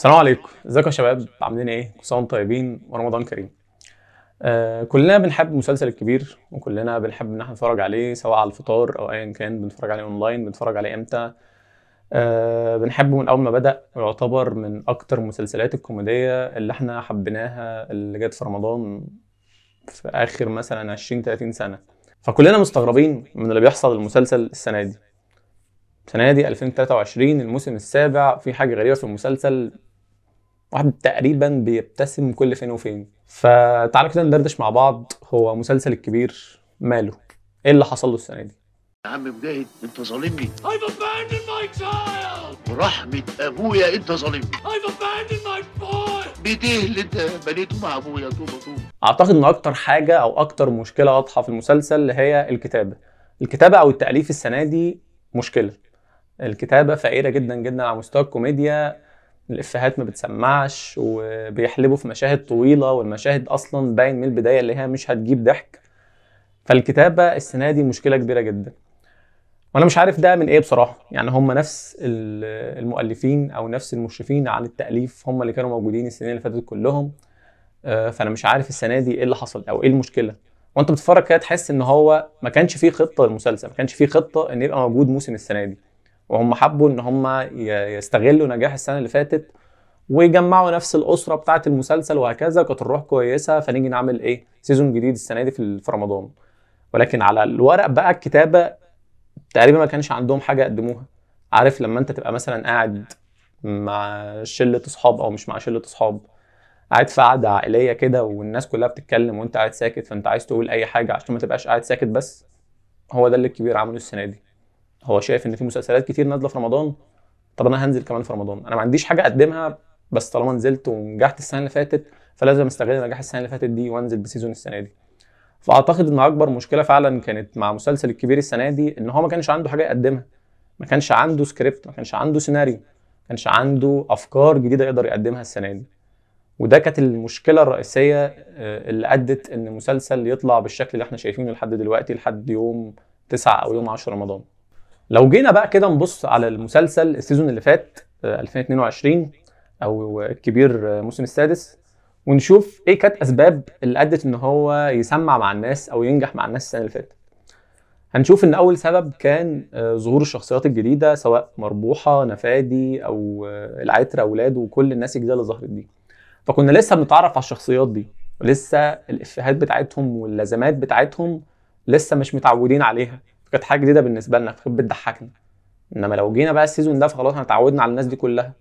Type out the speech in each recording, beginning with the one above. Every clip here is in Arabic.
السلام عليكم ازيكم يا شباب عاملين ايه كل سنه وانتم طيبين ورمضان كريم آه كلنا بنحب المسلسل الكبير وكلنا بنحب ان احنا نتفرج عليه سواء على الفطار او ايا كان بنتفرج عليه اونلاين بنتفرج عليه امتى آه بنحبه من اول ما بدا ويعتبر من اكتر المسلسلات الكوميديه اللي احنا حبيناها اللي جت في رمضان في اخر مثلا 20 30 سنه فكلنا مستغربين من اللي بيحصل المسلسل السنه دي السنه دي 2023 الموسم السابع في حاجه غريبه في المسلسل واحد تقريبا بيبتسم كل فين وفين فتعالوا كده ندردش مع بعض هو مسلسل الكبير ماله ايه اللي حصل له السنه دي يا عم مجاهد انت ظالمني I've abandoned my child برحمة ابويا انت ظالمني I've abandoned my boy بديه اللي انت بنيته مع ابويا توبه توبه اعتقد ان اكتر حاجه او اكتر مشكله واضحه في المسلسل هي الكتابه الكتابه او التاليف السنه دي مشكله الكتابه فقيره جدا جدا على مستوى الكوميديا الافيهات ما بتسمعش وبيحلبوا في مشاهد طويله والمشاهد اصلا باين من البدايه اللي هي مش هتجيب ضحك فالكتابه السنه دي مشكله كبيره جدا وانا مش عارف ده من ايه بصراحه يعني هم نفس المؤلفين او نفس المشرفين على التاليف هم اللي كانوا موجودين السنين اللي فاتت كلهم آه، فانا مش عارف السنه دي ايه اللي حصل او ايه المشكله وانت بتتفرج كده تحس ان هو ما كانش فيه خطه للمسلسل ما كانش فيه خطه ان يبقى موجود موسم السنه دي وهم حبوا ان هم يستغلوا نجاح السنه اللي فاتت ويجمعوا نفس الاسره بتاعه المسلسل وهكذا كانت الروح كويسه فنيجي نعمل ايه سيزون جديد السنه دي في رمضان ولكن على الورق بقى الكتابه تقريبا ما كانش عندهم حاجه يقدموها عارف لما انت تبقى مثلا قاعد مع شله اصحاب او مش مع شله اصحاب قاعد في قعده عائليه كده والناس كلها بتتكلم وانت قاعد ساكت فانت عايز تقول اي حاجه عشان ما تبقاش قاعد ساكت بس هو ده اللي الكبير عمله السنه دي هو شايف ان في مسلسلات كتير نازله في رمضان طب انا هنزل كمان في رمضان انا ما عنديش حاجه اقدمها بس طالما نزلت ونجحت السنه اللي فاتت فلازم استغل نجاح السنه اللي فاتت دي وانزل بسيزون السنه دي فاعتقد ان اكبر مشكله فعلا كانت مع مسلسل الكبير السنه دي ان هو ما كانش عنده حاجه يقدمها ما كانش عنده سكريبت ما كانش عنده سيناريو ما كانش عنده افكار جديده يقدر يقدمها السنه دي وده كانت المشكله الرئيسيه آه، اللي ادت ان المسلسل يطلع بالشكل اللي احنا شايفينه لحد دلوقتي لحد يوم 9 او يوم 10 رمضان لو جينا بقى كده نبص على المسلسل السيزون اللي فات 2022 آه، او الكبير آه، الموسم السادس ونشوف ايه كانت اسباب اللي ادت ان هو يسمع مع الناس او ينجح مع الناس السنه اللي فاتت هنشوف ان اول سبب كان آه، ظهور الشخصيات الجديده سواء مربوحه نفادي او العترة اولاد وكل الناس الجديده اللي ظهرت دي فكنا لسه بنتعرف على الشخصيات دي ولسه الافيهات بتاعتهم واللازمات بتاعتهم لسه مش متعودين عليها كانت حاجه جديده بالنسبه لنا كانت بتضحكنا انما لو جينا بقى السيزون ده فخلاص احنا اتعودنا على الناس دي كلها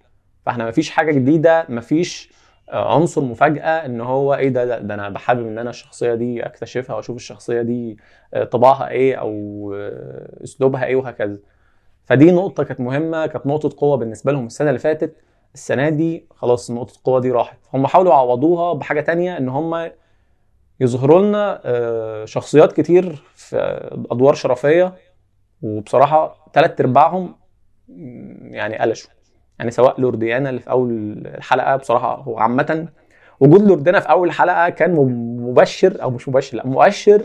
فاحنا مفيش حاجه جديده مفيش آه، عنصر مفاجاه ان هو ايه ده ده, ده انا بحابب ان انا الشخصيه دي اكتشفها واشوف الشخصيه دي آه، طباعها ايه او آه، اسلوبها ايه وهكذا فدي نقطه كانت مهمه كانت نقطه قوه بالنسبه لهم السنه اللي فاتت السنه دي خلاص نقطه القوه دي راحت هم حاولوا يعوضوها بحاجه تانية ان هم يظهروا لنا آه، شخصيات كتير في ادوار شرفيه وبصراحه ثلاث ارباعهم يعني قلشوا يعني سواء لورديانا اللي في اول الحلقه بصراحه هو عامه وجود لورديانا في اول حلقه كان مبشر او مش مبشر لا مؤشر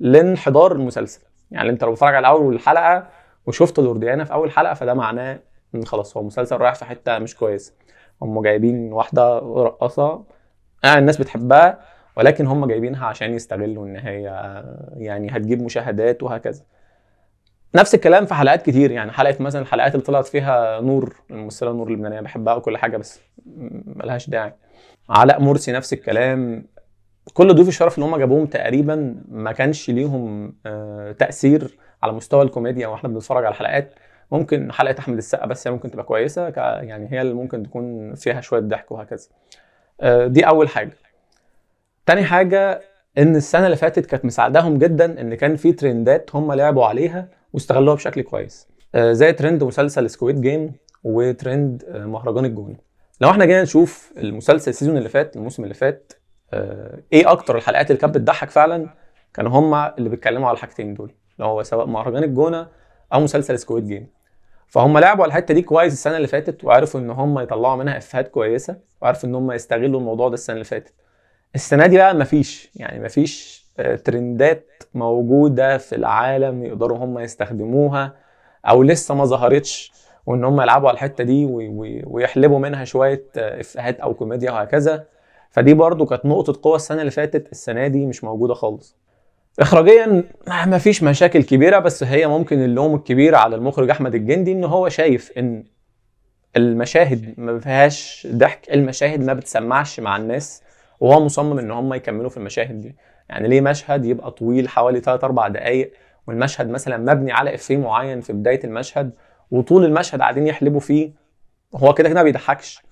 لانحدار المسلسل يعني انت لو بتتفرج على اول الحلقه وشفت لورديانا في اول حلقه فده معناه ان خلاص هو المسلسل رايح في حته مش كويسه هم جايبين واحده رقاصه آه الناس بتحبها ولكن هم جايبينها عشان يستغلوا ان هي يعني هتجيب مشاهدات وهكذا نفس الكلام في حلقات كتير يعني حلقه مثلا الحلقات اللي طلعت فيها نور الممثله نور اللبنانيه بحبها وكل حاجه بس ملهاش داعي علاء مرسي نفس الكلام كل ضيوف الشرف اللي هم جابوهم تقريبا ما كانش ليهم آه، تاثير على مستوى الكوميديا واحنا بنتفرج على الحلقات ممكن حلقه احمد السقا بس هي ممكن تبقى كويسه يعني هي اللي ممكن تكون فيها شويه ضحك وهكذا آه، دي اول حاجه تاني حاجه ان السنه اللي فاتت كانت مساعداهم جدا ان كان في ترندات هم لعبوا عليها واستغلوها بشكل كويس آه، زي ترند مسلسل سكويد جيم وترند آه، مهرجان الجونه لو احنا جينا نشوف المسلسل السيزون اللي فات الموسم اللي فات آه، ايه اكتر الحلقات اللي كانت بتضحك فعلا كانوا هم اللي بيتكلموا على الحاجتين دول اللي هو سواء مهرجان الجونه او مسلسل سكويد جيم فهم لعبوا على الحته دي كويس السنه اللي فاتت وعرفوا ان هم يطلعوا منها افيهات كويسه وعرفوا ان هم يستغلوا الموضوع ده السنه اللي فاتت السنه دي بقى مفيش يعني مفيش آه، ترندات موجوده في العالم يقدروا هم يستخدموها او لسه ما ظهرتش وان هم يلعبوا على الحته دي ويحلبوا منها شويه آه، افيهات او كوميديا وهكذا فدي برضو كانت نقطه قوه السنه اللي فاتت السنه دي مش موجوده خالص اخراجيا مفيش مشاكل كبيره بس هي ممكن اللوم الكبير على المخرج احمد الجندي ان هو شايف ان المشاهد ما فيهاش ضحك المشاهد ما بتسمعش مع الناس وهو مصمم ان هم يكملوا في المشاهد دي يعني ليه مشهد يبقى طويل حوالي 3 4 دقائق والمشهد مثلا مبني على افيه معين في بدايه المشهد وطول المشهد قاعدين يحلبوا فيه هو كده كده ما بيضحكش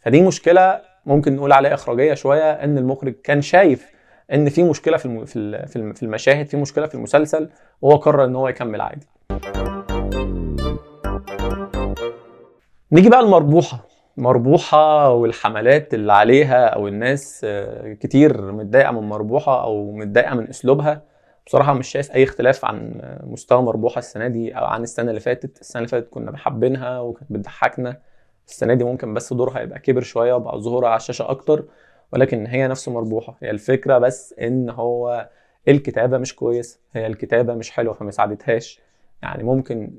فدي مشكله ممكن نقول عليها اخراجيه شويه ان المخرج كان شايف ان في مشكله في في في المشاهد في مشكله في المسلسل وهو قرر ان هو يكمل عادي نيجي بقى المربوحه مربوحة والحملات اللي عليها أو الناس آه، كتير متضايقة من مربوحة أو متضايقة من أسلوبها بصراحة مش شايف أي اختلاف عن مستوى مربوحة السنة دي أو عن السنة اللي فاتت السنة اللي فاتت كنا بحبينها وكانت بتضحكنا السنة دي ممكن بس دورها يبقى كبر شوية وبقى ظهورها على الشاشة أكتر ولكن هي نفس مربوحة هي الفكرة بس إن هو الكتابة مش كويسة هي الكتابة مش حلوة فما ساعدتهاش يعني ممكن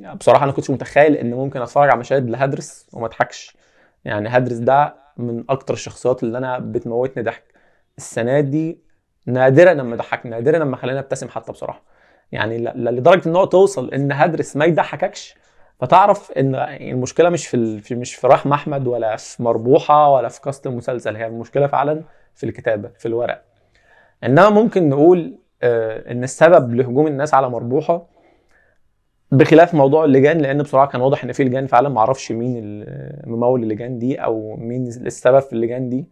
يعني بصراحه انا كنتش متخيل ان ممكن اتفرج على مشاهد لهدرس وما اضحكش يعني هدرس ده من اكتر الشخصيات اللي انا بتموتني ضحك السنه دي نادرا لما ضحك نادرا لما خلاني ابتسم حتى بصراحه يعني لدرجه ان هو توصل ان هدرس ما يضحككش فتعرف ان المشكله مش في مش في رحمه احمد ولا في مربوحه ولا في كاست المسلسل هي المشكله فعلا في الكتابه في الورق انما ممكن نقول آه، ان السبب لهجوم الناس على مربوحه بخلاف موضوع اللجان لان بسرعه كان واضح ان في لجان فعلا ما اعرفش مين ممول اللجان دي او مين السبب في اللجان دي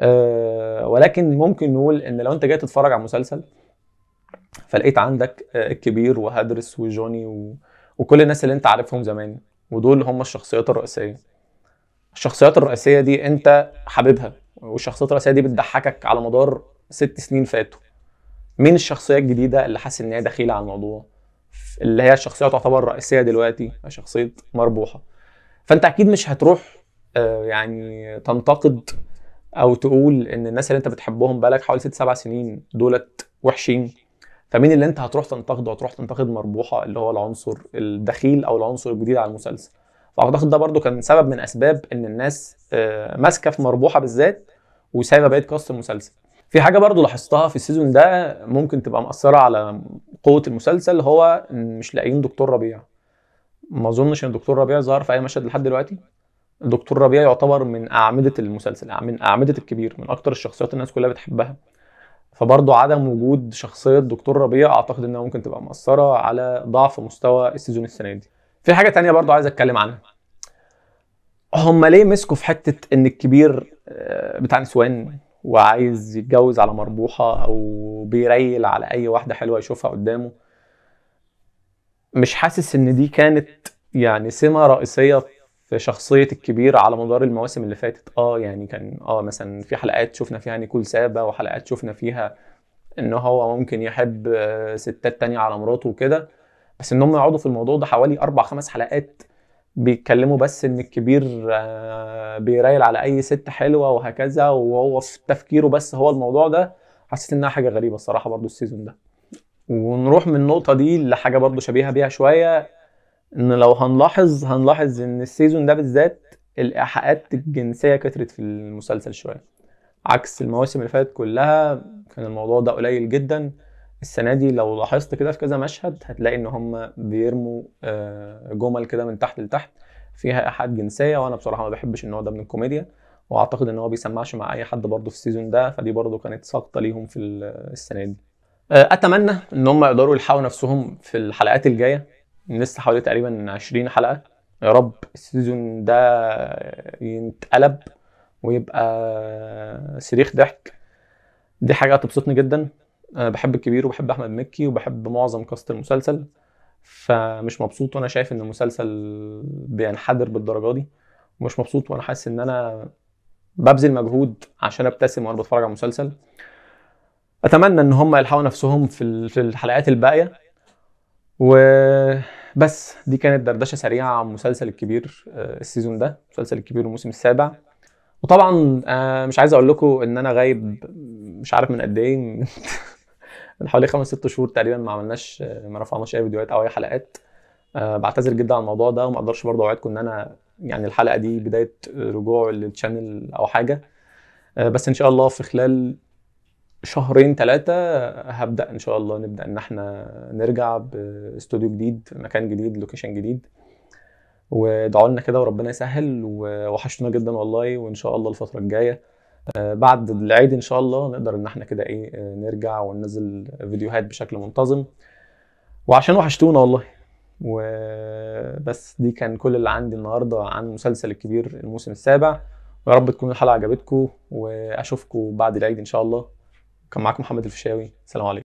أه ولكن ممكن نقول ان لو انت جاي تتفرج على مسلسل فلقيت عندك آه، الكبير وهدرس وجوني و... وكل الناس اللي انت عارفهم زمان ودول هم الشخصيات الرئيسيه الشخصيات الرئيسيه دي انت حاببها والشخصيات الرئيسيه دي بتضحكك على مدار ست سنين فاتوا مين الشخصيه الجديده اللي حاسس ان هي دخيله على الموضوع اللي هي الشخصيه تعتبر رئيسيه دلوقتي شخصيه مربوحه فانت اكيد مش هتروح آه، يعني تنتقد او تقول ان الناس اللي انت بتحبهم بقالك حوالي ست سبع سنين دولت وحشين فمين اللي انت هتروح تنتقده هتروح تنتقد مربوحه اللي هو العنصر الدخيل او العنصر الجديد على المسلسل فاعتقد ده برضو كان سبب من اسباب ان الناس آه، ماسكه في مربوحه بالذات وسايبه بقيه قصه المسلسل في حاجه برضو لاحظتها في السيزون ده ممكن تبقى مأثره على قوه المسلسل هو مش لاقيين دكتور ربيع ما اظنش ان دكتور ربيع ظهر في اي مشهد لحد دلوقتي دكتور ربيع يعتبر من اعمده المسلسل من اعمده الكبير من اكتر الشخصيات الناس كلها بتحبها فبرضه عدم وجود شخصيه دكتور ربيع اعتقد انها ممكن تبقى مأثره على ضعف مستوى السيزون السنه دي في حاجه تانية برضه عايز اتكلم عنها هم ليه مسكوا في حته ان الكبير آه، بتاع نسوان وعايز يتجوز على مربوحة أو بيريل على أي واحدة حلوة يشوفها قدامه مش حاسس إن دي كانت يعني سمة رئيسية في شخصية الكبير على مدار المواسم اللي فاتت اه يعني كان اه مثلا في حلقات شفنا فيها نيكول سابا وحلقات شفنا فيها ان هو ممكن يحب آه، ستات تانية على مراته وكده بس ان هم يقعدوا في الموضوع ده حوالي اربع خمس حلقات بيتكلموا بس ان الكبير آه، بيرايل على اي ست حلوه وهكذا وهو في تفكيره بس هو الموضوع ده حسيت انها حاجه غريبه الصراحه برضو السيزون ده ونروح من النقطه دي لحاجه برضو شبيهه بيها شويه ان لو هنلاحظ هنلاحظ ان السيزون ده بالذات الايحاءات الجنسيه كترت في المسلسل شويه عكس المواسم اللي فاتت كلها كان الموضوع ده قليل جدا السنه دي لو لاحظت كده في كذا مشهد هتلاقي ان هم بيرموا آه، جمل كده من تحت لتحت فيها احاد جنسيه وانا بصراحه ما بحبش النوع ده من الكوميديا واعتقد ان هو بيسمعش مع اي حد برضه في السيزون ده فدي برضه كانت سقطه ليهم في آه، السنه دي آه، اتمنى ان هم يقدروا يلحقوا نفسهم في الحلقات الجايه لسه حوالي تقريبا 20 حلقه يا رب السيزون ده يتقلب ويبقى صريخ ضحك دي حاجه هتبسطني جدا انا بحب الكبير وبحب احمد مكي وبحب معظم كاست المسلسل فمش مبسوط وانا شايف ان المسلسل بينحدر بالدرجه دي ومش مبسوط وانا حاسس ان انا ببذل مجهود عشان ابتسم وانا بتفرج على المسلسل اتمنى ان هم يلحقوا نفسهم في في الحلقات الباقيه وبس دي كانت دردشه سريعه عن مسلسل الكبير آه، السيزون ده مسلسل الكبير الموسم السابع وطبعا آه، مش عايز اقول لكم ان انا غايب مش عارف من قد ايه من حوالي خمس ست شهور تقريبا ما عملناش ما رفعناش اي فيديوهات او اي حلقات آه، بعتذر جدا على الموضوع ده وما اقدرش برضه اوعدكم ان انا يعني الحلقه دي بدايه رجوع للشانل او حاجه آه، بس ان شاء الله في خلال شهرين ثلاثة آه، هبدأ إن شاء الله نبدأ إن إحنا نرجع باستوديو جديد مكان جديد لوكيشن جديد ودعوا لنا كده وربنا يسهل ووحشتونا جدا والله وإن شاء الله الفترة الجاية آه، بعد العيد ان شاء الله نقدر ان احنا كده ايه آه، نرجع وننزل فيديوهات بشكل منتظم وعشان وحشتونا والله وبس دي كان كل اللي عندي النهارده عن مسلسل الكبير الموسم السابع ويا رب تكون الحلقه عجبتكم واشوفكم بعد العيد ان شاء الله كان معاكم محمد الفشاوي سلام عليكم